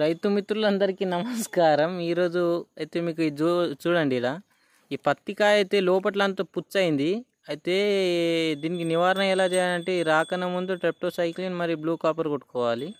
రైతు మిత్రులందరికీ నమస్కారం ఈరోజు అయితే మీకు చూ చూడండి ఇలా ఈ పత్తికాయ అయితే లోపట్ల అంత పుచ్చైంది అయితే దీనికి నివారణ ఎలా చేయాలంటే రాకన ముందు ట్రెప్టోసైక్లిన్ మరి బ్లూ కాపర్ కొట్టుకోవాలి